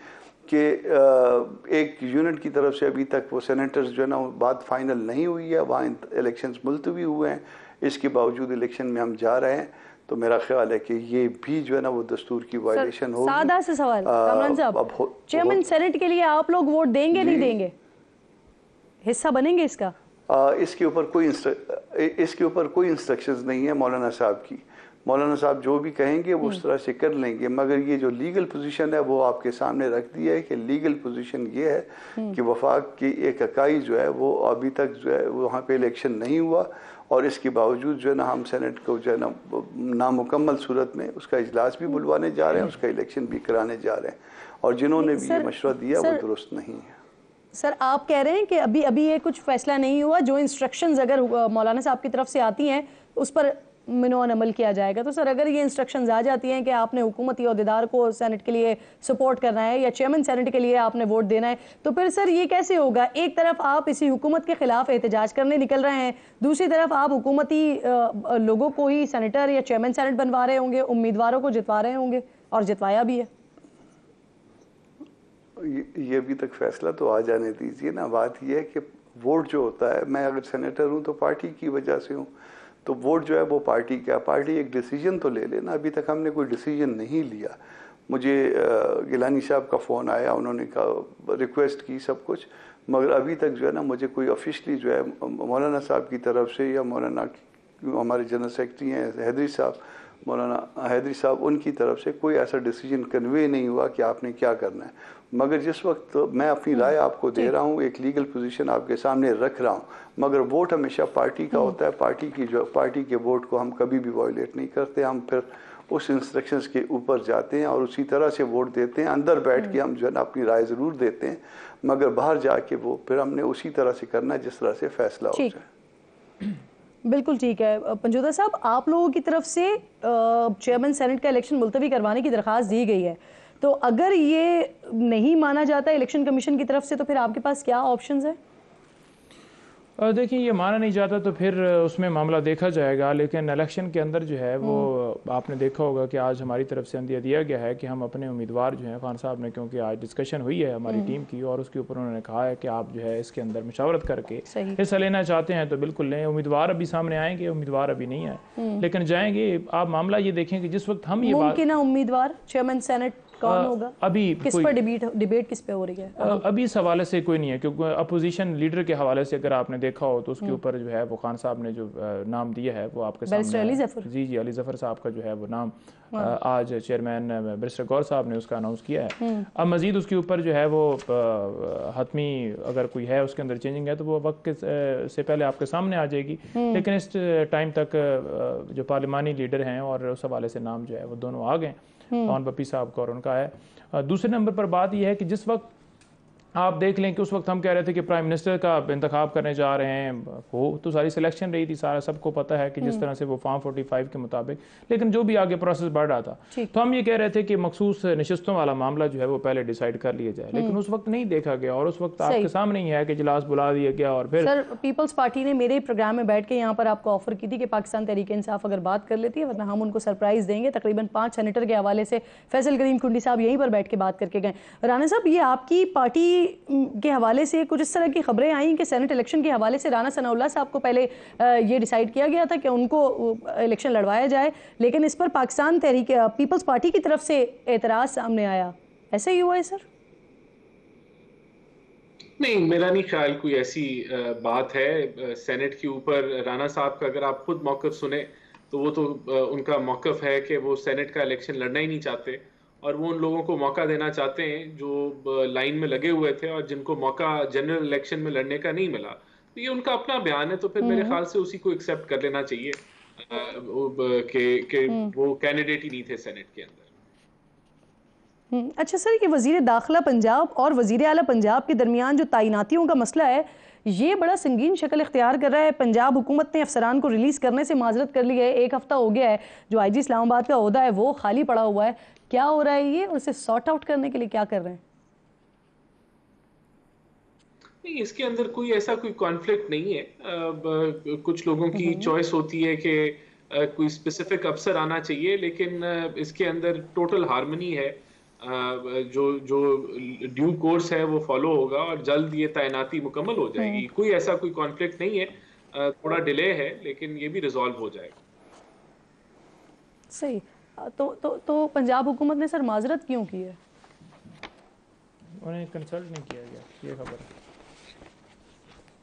कि एक यूनिट की तरफ से अभी तक वो सेनेटर्स जो है ना बात फाइनल नहीं हुई है वहाँ इलेक्शन मुलतवी हुए हैं इसके बावजूद इलेक्शन में हम जा रहे हैं तो मेरा ख्याल है कि ये भी जो है ना वो दस्तूर की वायलेशन हो सादा से सवाल साहब चेयरमैन सेनेट के लिए आप लोग वोट देंगे नहीं देंगे हिस्सा बनेंगे इसका आ, इसके ऊपर कोई इसके ऊपर कोई इंस्ट्रक्शंस नहीं है मौलाना साहब की मौलाना साहब जो भी कहेंगे वो उस हम्म। तरह से कर लेंगे मगर ये जो लीगल पोजीशन है वो आपके सामने रख दिया है कि लीगल पोजीशन ये है हम्म। कि वफाक की एक इकाई जो है वो अभी तक जो है वहाँ पे इलेक्शन नहीं हुआ और इसके बावजूद जो है ना हम सेनेट को जो है ना नामुकम्मल सूरत में उसका इजलास भी बुलवाने जा रहे हैं उसका इलेक्शन भी कराने जा रहे हैं और जिन्होंने भी ये मशवरा दिया वो दुरुस्त नहीं है सर आप कह रहे हैं कि अभी अभी ये कुछ फैसला नहीं हुआ जो इंस्ट्रक्शंस अगर मौलाना साहब की तरफ से आती हैं उस पर मिनोन अमल किया जाएगा तो सर अगर ये इंस्ट्रक्शन आ जाती हैं कि आपने हुकूमती अहदेदार को सैनट के लिए सपोर्ट करना है या चेयरमैन सैनट के लिए आपने वोट देना है तो फिर सर ये कैसे होगा एक तरफ आप इसी हुकूमत के खिलाफ एहतजाज करने निकल रहे हैं दूसरी तरफ आप हुकूमती लोगों को ही सैनिटर या चेयरमैन सैनट बनवा रहे होंगे उम्मीदवारों को जितवा रहे होंगे और जितवाया भी है ये अभी तक फैसला तो आ जाने दीजिए ना बात यह है कि वोट जो होता है मैं अगर सेनेटर हूँ तो पार्टी की वजह से हूँ तो वोट जो है वो पार्टी क्या पार्टी एक डिसीजन तो ले लेना अभी तक हमने कोई डिसीजन नहीं लिया मुझे गिलानी साहब का फ़ोन आया उन्होंने कहा रिक्वेस्ट की सब कुछ मगर अभी तक जो है ना मुझे कोई ऑफिशली जो है मौलाना साहब की तरफ से या मौलाना हमारे जनरल सेक्रेटरी हैं हैदरी साहब मौलाना हैदरी साहब उनकी तरफ से कोई ऐसा डिसीजन कन्वे नहीं हुआ कि आपने क्या करना है मगर जिस वक्त तो मैं अपनी हम्म। राय आपको दे रहा हूँ एक लीगल पोजीशन आपके सामने रख रहा हूँ मगर वोट हमेशा पार्टी का हम्म। होता है पार्टी की जो पार्टी के वोट को हम कभी भी वायलेट नहीं करते हम फिर उस इंस्ट्रक्शन के ऊपर जाते हैं और उसी तरह से वोट देते हैं अंदर बैठ के हम्म। हम जो है ना अपनी राय ज़रूर देते हैं मगर बाहर जाके वो फिर हमने उसी तरह से करना है जिस तरह से फैसला हो जाए बिल्कुल ठीक है पंजोदा साहब आप लोगों की तरफ से चेयरमैन सेनेट का इलेक्शन मुलतवी करवाने की दरख्वास्त दी गई है तो अगर ये नहीं माना जाता इलेक्शन कमीशन की तरफ से तो फिर आपके पास क्या ऑप्शंस है देखिए ये माना नहीं जाता तो फिर उसमें मामला देखा जाएगा लेकिन इलेक्शन के अंदर जो है वो हम्म। आपने देखा होगा कि आज हमारी तरफ से अंदिया दिया गया है कि हम अपने उम्मीदवार जो हैं खान साहब ने क्योंकि आज डिस्कशन हुई है हमारी टीम हम्म। की और उसके ऊपर उन्होंने कहा है कि आप जो है इसके अंदर मशावरत करके हिस्सा लेना चाहते हैं तो बिल्कुल लें उम्मीदवार अभी सामने आएंगे उम्मीदवार अभी नहीं आए हम्म। लेकिन जाएंगे आप मामला ये देखें कि जिस वक्त हम ये उम्मीदवार चेयरमैन सेनेट अभी किस पर डिबेट डिबेट किस पे हो रही है अभी, अभी इस हवाले से कोई नहीं है क्योंकि अपोजिशन लीडर के हवाले से अगर आपने देखा हो तो उसके हम्म। ऊपर जो है वो खान साहब ने जो नाम दिया है वो आपके सामने अली जफर जी जी अली जफर साहब का जो है वो नाम हाँ। आज चेयरमैन बैरिस्टर गौर साहब ने उसका अनाउंस किया है हम्म। अब मजीद उसके ऊपर जो है वो हतमी अगर कोई है उसके अंदर चेंजिंग है तो वो वक्त से पहले आपके सामने आ जाएगी हम्म। लेकिन इस टाइम तक जो पार्लिमानी लीडर हैं और उस हवाले से नाम जो है वो दोनों आ गए पवन बप्पी साहब का और उनका है दूसरे नंबर पर बात यह है कि जिस वक्त आप देख लें कि उस वक्त हम कह रहे थे कि प्राइम मिनिस्टर का इंतखब करने जा रहे हैं वो तो सारी सिलेक्शन रही थी सारा सबको पता है कि जिस हम्म। तरह से वो फॉर्म 45 के मुताबिक लेकिन जो भी आगे प्रोसेस बढ़ रहा था तो हम ये कह रहे थे कि मखसूस नशस्तों वाला मामला जो है वो पहले डिसाइड कर लिया जाए लेकिन हम्म। उस वक्त नहीं देखा गया और उस वक्त आपके सामने ही है कि इजलास बुला दिया गया और फिर सर पीपल्स पार्टी ने मेरे प्रोग्राम में बैठ के यहाँ पर आपको ऑफर की थी कि पाकिस्तान तरीके इंसाफ अगर बात कर लेती है वरना हम उनको सरप्राइज देंगे तकरीबन पाँच सेनेटर के हवाले से फैसल करीम कुंडी साहब यहीं पर बैठ के बात करके गए राना साहब ये आपकी पार्टी के हवाले से कुछ इस तरह की खबरें आई कि सेनेट इलेक्शन के हवाले से राना सनाउल्ला साहब को पहले ये डिसाइड किया गया था कि उनको इलेक्शन लड़वाया जाए लेकिन इस पर पाकिस्तान तहरीक पीपल्स पार्टी की तरफ से एतराज़ सामने आया ऐसा ही हुआ है सर नहीं मेरा नहीं ख्याल कोई ऐसी बात है सेनेट के ऊपर राना साहब का अगर आप खुद मौक़ सुने तो वो तो उनका मौक़ है कि वो सेनेट का इलेक्शन लड़ना ही नहीं चाहते और वो उन लोगों को मौका देना चाहते हैं जो लाइन में लगे हुए थे और जिनको मौका जनरल इलेक्शन में लड़ने का नहीं मिला तो ये उनका अपना बयान है तो फिर मेरे हम्म। ख्याल से उसी को एक्सेप्ट कर लेना चाहिए के के हम्म। वो कैंडिडेट ही नहीं थे सेनेट के अंदर हम्म, अच्छा सर ये वजीर दाखिला पंजाब और वजीर अला पंजाब के दरमियान जो तैनातियों का मसला है ये बड़ा संगीन शक्ल इख्तियार कर रहा है पंजाब हुकूमत ने अफसरान को रिलीज़ करने से माजरत कर ली है एक हफ़्ता हो गया है जो आई जी इस्लामाबाद का अहदा है वो खाली पड़ा हुआ है क्या हो रहा है ये उसे सॉर्ट आउट करने के लिए क्या कर रहे हैं इसके अंदर कोई ऐसा कोई कॉन्फ्लिक्ट नहीं है आ, कुछ लोगों की चॉइस हम्म। होती है कि कोई स्पेसिफिक अफसर आना चाहिए लेकिन इसके अंदर टोटल हारमोनी है जो जो ड्यू कोर्स है वो फॉलो होगा और जल्द ये तैनाती मुकम्मल हो जाएगी हम्म। कोई ऐसा कोई कॉन्फ्लिक्ट नहीं है थोड़ा डिले है लेकिन ये भी रिजॉल्व हो जाएगा सही तो तो तो पंजाब हुकूमत ने सर माजरत क्यों की है उन्हें कंसल्ट नहीं किया गया ये खबर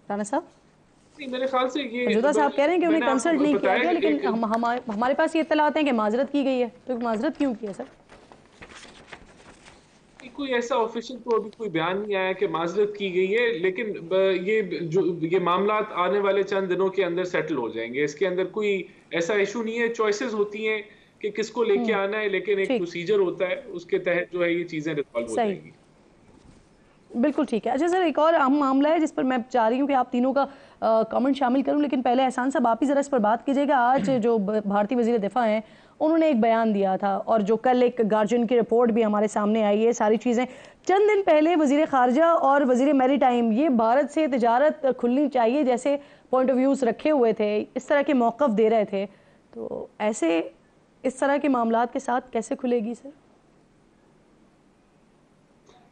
राणा साहब मेरे ख्याल से ये जुदा साहब कह रहे हैं कि उन्हें कंसल्ट नहीं किया गया लेकिन हम हमारे पास ये आते हैं कि माजरत की गई है तो माजरत क्यों की है सर कोई ऐसा ऑफिशियल तो अभी कोई बयान नहीं आया कि माजरत की गई है लेकिन ये जो ये मामला आने वाले चंद दिनों के अंदर सेटल हो जाएंगे इसके अंदर कोई ऐसा इशू नहीं है चॉइसेस होती हैं कि किसको लेके हम्म। आना है लेकिन एक प्रोसीजर होता है उसके तहत जो है ये चीज़ें रिजॉल्व हो जाएंगी बिल्कुल ठीक है अच्छा सर एक और अहम मामला है जिस पर मैं चाह रही हूँ कि आप तीनों का कमेंट शामिल करूँ लेकिन पहले एहसान साहब आप ही ज़रा इस पर बात कीजिएगा आज जो भारतीय वजीर दिफा हैं उन्होंने एक बयान दिया था और जो कल एक गार्जियन की रिपोर्ट भी हमारे सामने आई है सारी चीज़ें चंद दिन पहले वजीर खारजा और वजीर मेरी टाइम ये भारत से तजारत खुलनी चाहिए जैसे पॉइंट ऑफ व्यूज़ रखे हुए थे इस तरह के मौक़ दे रहे थे तो ऐसे इस तरह के मामला के साथ कैसे खुलेगी सर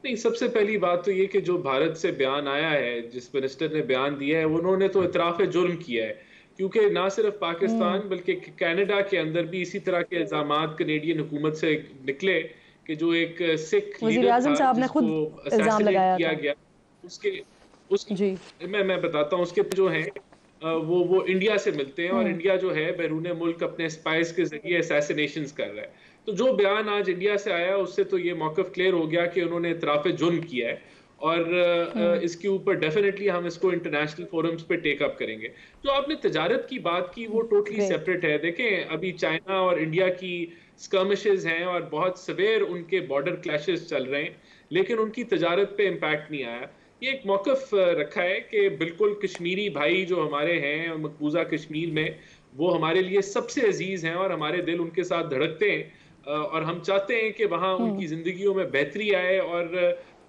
नहीं सबसे पहली बात तो ये कि जो भारत से बयान आया है जिस मिनिस्टर ने बयान दिया है उन्होंने तो इतराफ़ जुर्म किया है क्योंकि ना सिर्फ पाकिस्तान हम्म। बल्कि कनाडा के अंदर भी इसी तरह के इल्जाम कनेडियन हुकूमत से निकले कि जो एक सिख लीडर ने खुद इल्जाम लगाया किया गया उसके उसकी मैं मैं बताता हूँ उसके जो है वो वो इंडिया से मिलते हैं और हम्म। इंडिया जो है बैरून मुल्क अपने स्पाइस के जरिए असैसिनेशन कर रहा है तो जो बयान आज इंडिया से आया उससे तो ये मौकफ क्लियर हो गया कि उन्होंने इतराफ़ जुर्म किया है और हम्म। इसके ऊपर डेफिनेटली हम इसको इंटरनेशनल फोरम्स पे टेकअप करेंगे जो तो आपने तजारत की बात की वो टोटली सेपरेट है देखें अभी चाइना और इंडिया की स्कर्मिशेज हैं और बहुत सवेर उनके बॉर्डर क्लैश चल रहे हैं लेकिन उनकी तजारत पे इम्पैक्ट नहीं आया ये एक मौकफ रखा है कि बिल्कुल कश्मीरी भाई जो हमारे हैं मकबूजा कश्मीर में वो हमारे लिए सबसे अजीज़ हैं और हमारे दिल उनके साथ धड़कते हैं और हम चाहते हैं कि वहाँ हम्म। उनकी ज़िंदगियों में बेहतरी आए और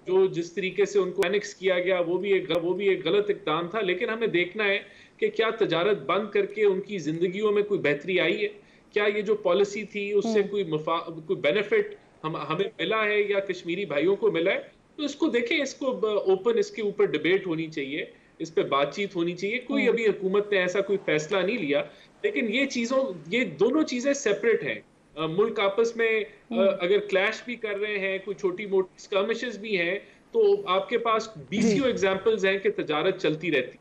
जो जिस तरीके से उनको एनेक्स किया गया वो भी एक वो भी एक गलत इकदाम था लेकिन हमें देखना है कि क्या तजारत बंद करके उनकी ज़िंदगियों में कोई बेहतरी आई है क्या ये जो पॉलिसी थी उससे हम्म। कोई मुफा कोई बेनिफिट हम हमें मिला है या कश्मीरी भाइयों को मिला है तो इसको देखें इसको ओपन इसके ऊपर डिबेट होनी चाहिए इस पर बातचीत होनी चाहिए कोई हम्म। अभी हुकूमत ने ऐसा कोई फैसला नहीं लिया लेकिन ये चीज़ों ये दोनों चीज़ें सेपरेट हैं मुल्क आपस में हम्म। अगर क्लैश भी कर रहे हैं कोई छोटी मोटी स्कर्मिशेस भी हैं तो आपके पास बीसीओ एग्जाम्पल्स हैं कि तजारत चलती रहती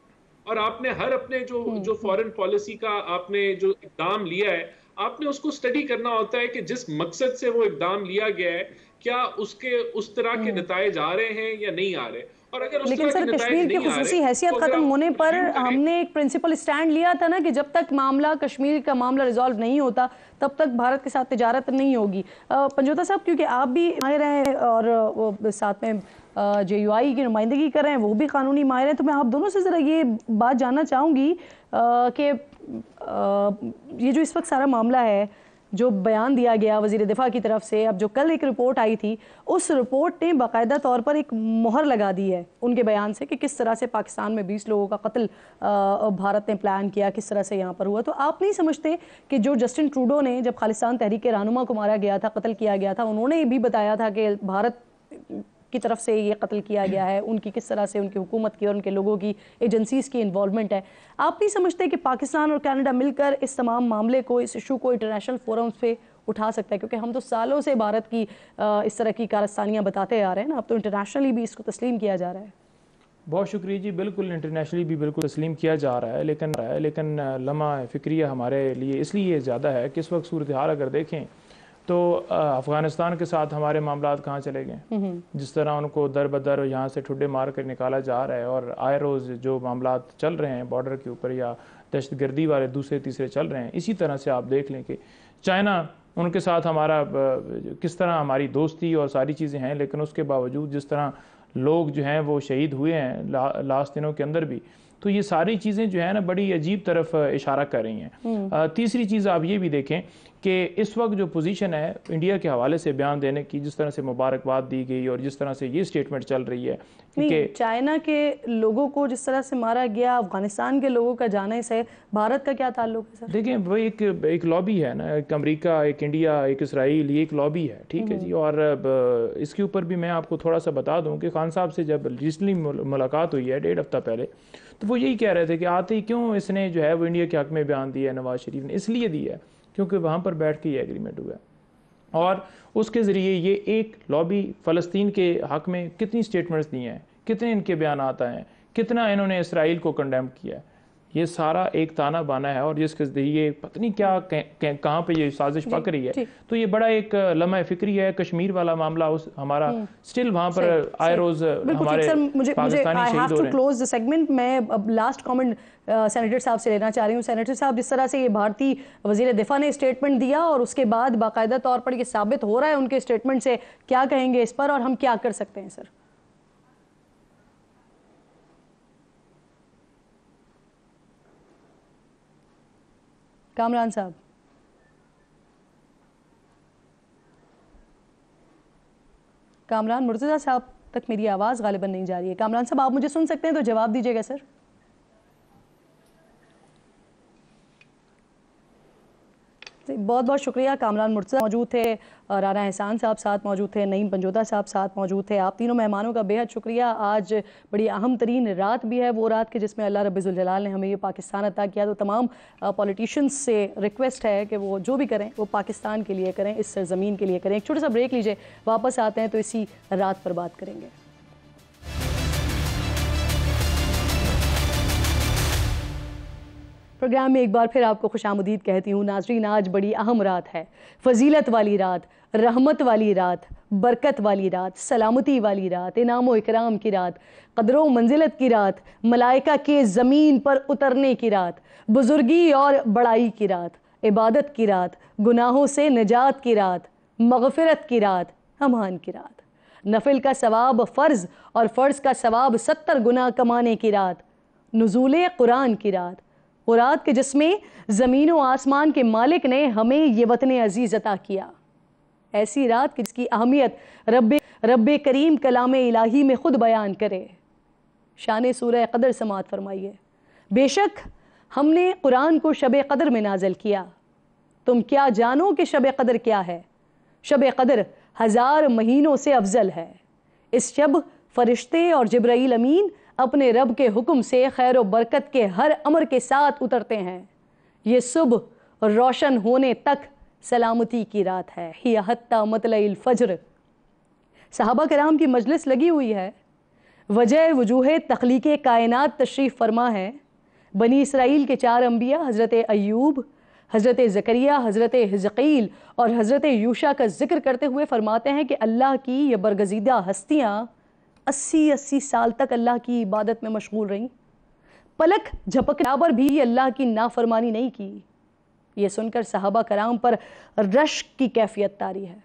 और आपने हर अपने जो हम्म। जो फॉरेन पॉलिसी का आपने जो इकदाम लिया है आपने उसको स्टडी करना होता है कि जिस मकसद से वो इकदाम लिया गया है क्या उसके उस तरह के हम्म। नतज आ रहे हैं या नहीं आ रहे और अगर उस लेकिन सर कश्मीर की खसूसी हैसियत तो खत्म होने पर हमने एक प्रिंसिपल स्टैंड लिया था ना कि जब तक मामला कश्मीर का मामला रिजॉल्व नहीं होता तब तक भारत के साथ तजारत नहीं होगी पंजोता साहब क्योंकि आप भी आए रहे हैं और साथ में जे यू आई की नुमाइंदगी कर रहे हैं वो भी कानूनी माहिर हैं तो मैं आप दोनों से ज़रा ये बात जानना चाहूँगी कि ये जो इस वक्त सारा मामला है जो बयान दिया गया वजीर दिफा की तरफ से अब जो कल एक रिपोर्ट आई थी उस रिपोर्ट ने बाकायदा तौर पर एक मोहर लगा दी है उनके बयान से कि किस तरह से पाकिस्तान में बीस लोगों का कत्ल भारत ने प्लान किया किस तरह से यहाँ पर हुआ तो आप नहीं समझते कि जो जस्टिन ट्रूडो ने जब खालिस्तान तहरीक रानुमा को मारा गया था कत्ल किया गया था उन्होंने भी बताया था कि भारत की तरफ से ये कत्ल किया गया है उनकी किस तरह से उनकी हुकूमत की और उनके लोगों की एजेंसीज़ की इन्वॉलमेंट है आप नहीं समझते कि पाकिस्तान और कैनेडा मिलकर इस तमाम मामले को इस इशू को इंटरनेशनल फोरम्स पे उठा सकता है क्योंकि हम तो सालों से भारत की इस तरह की कारस्तानियाँ बताते आ रहे हैं ना अब तो इंटरनेशनली भी इसको तस्लीम किया जा रहा है बहुत शुक्रिया जी बिल्कुल इंटरनेशनली भी बिल्कुल तस्लीम किया जा रहा है लेकिन रहा है लेकिन लम्हा फ़िक्रिया हमारे लिए इसलिए ज़्यादा है कि इस वक्त सूरत हाल अगर देखें तो अफ़गानिस्तान के साथ हमारे मामला कहाँ चले गए जिस तरह उनको दर बदर यहाँ से ठुडे मार कर निकाला जा रहा है और आए रोज़ जो मामला चल रहे हैं बॉर्डर के ऊपर या दहशत गर्दी वाले दूसरे तीसरे चल रहे हैं इसी तरह से आप देख लें कि चाइना उनके साथ हमारा किस तरह हमारी दोस्ती और सारी चीज़ें हैं लेकिन उसके बावजूद जिस तरह लोग जो हैं वो शहीद हुए हैं ला, लास्ट दिनों के अंदर भी तो ये सारी चीज़ें जो है ना बड़ी अजीब तरफ इशारा कर रही हैं हम्म। तीसरी चीज़ आप ये भी देखें कि इस वक्त जो पोजीशन है इंडिया के हवाले से बयान देने की जिस तरह से मुबारकबाद दी गई और जिस तरह से ये स्टेटमेंट चल रही है कि चाइना के लोगों को जिस तरह से मारा गया अफगानिस्तान के लोगों का जाने से भारत का क्या ताल्लुक है सर देखिए वो एक एक लॉबी है ना एक अमरीका एक इंडिया एक इसराइल ये एक लॉबी है ठीक है जी हम्म। और इसके ऊपर भी मैं आपको थोड़ा सा बता दूँ कि खान साहब से जब रिसेंटली मुलाकात हुई है डेढ़ हफ्ता पहले तो वो यही कह रहे थे कि आते ही क्यों इसने जो है वो इंडिया के हक में बयान दिया है नवाज शरीफ ने इसलिए दिया है क्योंकि वहाँ पर बैठ के ये एग्रीमेंट हुआ है और उसके ज़रिए ये एक लॉबी फ़लस्तीन के हक में कितनी स्टेटमेंट्स दिए हैं कितने इनके बयान आता हैं कितना इन्होंने इसराइल को कंडेम किया है ये सारा एक ताना बाना है और जिसके ये पत्नी क्या कहाँ पे ये साजिश पक रही है तो ये बड़ा एक लम्हा फिक्री है कश्मीर वाला मामला उस हमारा स्टिल वहाँ पर आए रोज हमारे मुझे मुझे सेगमेंट में लास्ट कमेंट सेनेटर साहब से लेना चाह रही हूँ सेनेटर साहब जिस तरह से ये भारतीय वजीर दिफा ने स्टेटमेंट दिया और उसके बाद बाकायदा तौर पर ये साबित हो रहा है उनके स्टेटमेंट से क्या कहेंगे इस पर और हम क्या कर सकते हैं सर कामरान साहब कामरान मुर्तज़ा साहब तक मेरी आवाज़ गालिबा नहीं जा रही है कामरान साहब आप मुझे सुन सकते हैं तो जवाब दीजिएगा सर बहुत बहुत शुक्रिया कामरान मुर्सा मौजूद थे राना एहसान साहब साथ मौजूद थे नईम पंजोदा साहब साथ मौजूद थे आप तीनों मेहमानों का बेहद शुक्रिया आज बड़ी अहम तरीन रात भी है वो रात के जिसमें अल्लाह जलाल ने हमें ये पाकिस्तान अता किया तो तमाम पॉलिटिशियंस से रिक्वेस्ट है कि वो जो भी करें वो पाकिस्तान के लिए करें इस सरजमीन के लिए करें एक छोटा सा ब्रेक लीजिए वापस आते हैं तो इसी रात पर बात करेंगे प्रोग्राम में एक बार फिर आपको खुश आमदीद कहती हूँ नाजरीन आज बड़ी अहम रात है फजीलत वाली रात रहमत वाली रात बरकत वाली रात सलामती वाली रात इनाम व इकराम की रात कदरों मंजिलत की रात मलाइका के ज़मीन पर उतरने की रात बुज़ुर्गी और बड़ाई की रात इबादत की रात गुनाहों से निजात की रात मगफ़रत की रात अमान की रात नफिल का सवाब फ़र्ज़ और फ़र्ज़ का सवाब सत्तर गुना कमाने की रात नजूल कुरान की रात रात के जिसमें ज़मीन व आसमान के मालिक ने हमें ये वतन अजीज़ अता किया ऐसी रात की जिसकी अहमियत रब रब करीम कलाम इलाही में ख़ुद बयान करे शान सूर कदर समात फरमाइए बेशक हमने कुरान को शब कदर में नाजल किया तुम क्या जानो कि शब कदर क्या है शब कदर हज़ार महीनों से अफजल है इस शब फरिश्ते और जबराइल अमीन अपने रब के हुक्म से खैर बरकत के हर अमर के साथ उतरते हैं ये सुबह रोशन होने तक सलामती की रात है ही हत्ता मतल फजर साहबा कराम की मजलिस लगी हुई है वजह वजूह तख्लीक कायनात तशरीफ़ फरमा है बनी इसराइल के चार अम्बिया हज़रत अयूब हज़रत ज़करिया हज़रत हज़कील और हज़रत यूशा का जिक्र करते हुए फ़रमाते हैं कि अल्लाह की यह बरगजीदा हस्तियाँ अस्सी अस्सी साल तक अल्लाह की इबादत में मशगूल रहीं पलक झपक पर भी अल्लाह की नाफरमानी नहीं की ये सुनकर साहबा कराम पर रश की कैफियत तारी है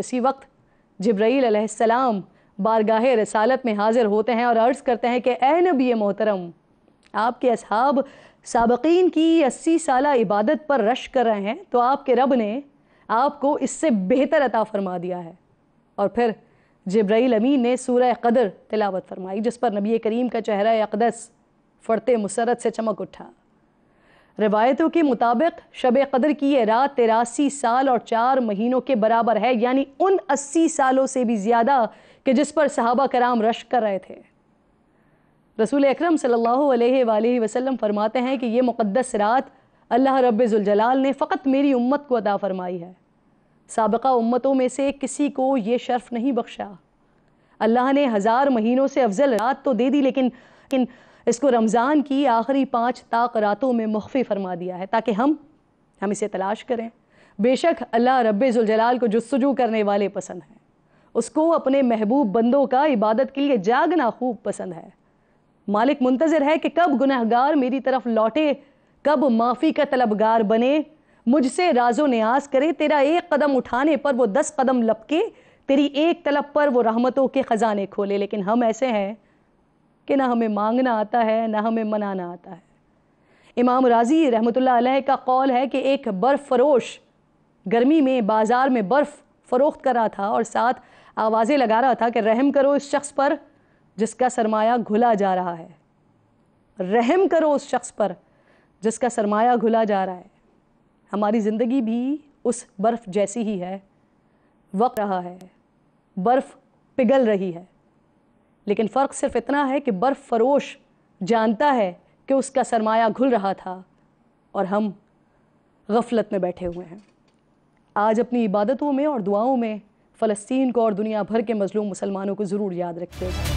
इसी वक्त जब्राईसम बारगाह रसालत में हाजिर होते हैं और अर्ज़ करते हैं कि ए नबी मोहतरम आपके असहाब सबकिन की अस्सी साल इबादत पर रश कर रहे हैं तो आपके रब ने आपको इससे बेहतर अता फरमा दिया है और फिर जब्राइल अमीन ने सूरह कदर तिलावत फरमाई जिस पर नबी करीम का चेहरा अकदस फ़रते मुसरत से चमक उठा रवायतों के मुताबिक शब कदर की यह रात तिरासी साल और चार महीनों के बराबर है यानी उन अस्सी सालों से भी ज़्यादा कि जिस पर सहाबा कराम रश कर रहे थे रसूल अक्रम सल्लल्लाहु फरमाते हैं कि ये मुक़दस रात अल्लाह रब्ज़ुलजलाल ने फ़कत मेरी उम्मत को अदा फरमाई है सबका उम्मतों में से किसी को ये शर्फ नहीं बख्शा अल्लाह ने हज़ार महीनों से अफजल रात तो दे दी लेकिन लेकिन इसको रमज़ान की आखिरी पाँच ताक रातों में मुख्फ़ी फरमा दिया है ताकि हम हम इसे तलाश करें बेशक अल्लाह रब्ज़ुलजलाल को जस्तजू करने वाले पसंद हैं उसको अपने महबूब बंदों का इबादत के लिए जागना खूब पसंद है मालिक मुंतज़र है कि कब गुनहगार मेरी तरफ लौटे कब माफ़ी का तलबगार बने मुझसे राजो न्याज करे तेरा एक कदम उठाने पर वो दस कदम लपके तेरी एक तलब पर वो रहमतों के ख़जाने खोले लेकिन हम ऐसे हैं कि ना हमें मांगना आता है ना हमें मनाना आता है इमाम राजी रहमतुल्लाह का कौल है कि एक बर्फ़ फरोश गर्मी में बाज़ार में बर्फ़ फ़रोख्त कर रहा था और साथ आवाज़ें लगा रहा था कि रहम करो इस शख्स पर जिसका सरमाया घुला जा रहा है रहम करो उस शख्स पर जिसका सरमाया घुला जा रहा है हमारी ज़िंदगी भी उस बर्फ़ जैसी ही है वक्त रहा है बर्फ़ पिघल रही है लेकिन फ़र्क सिर्फ इतना है कि बर्फ़ फरोश जानता है कि उसका सरमाया घुल रहा था और हम गफलत में बैठे हुए हैं आज अपनी इबादतों में और दुआओं में फ़लस्तीन को और दुनिया भर के मज़लूम मुसलमानों को ज़रूर याद रखिएगा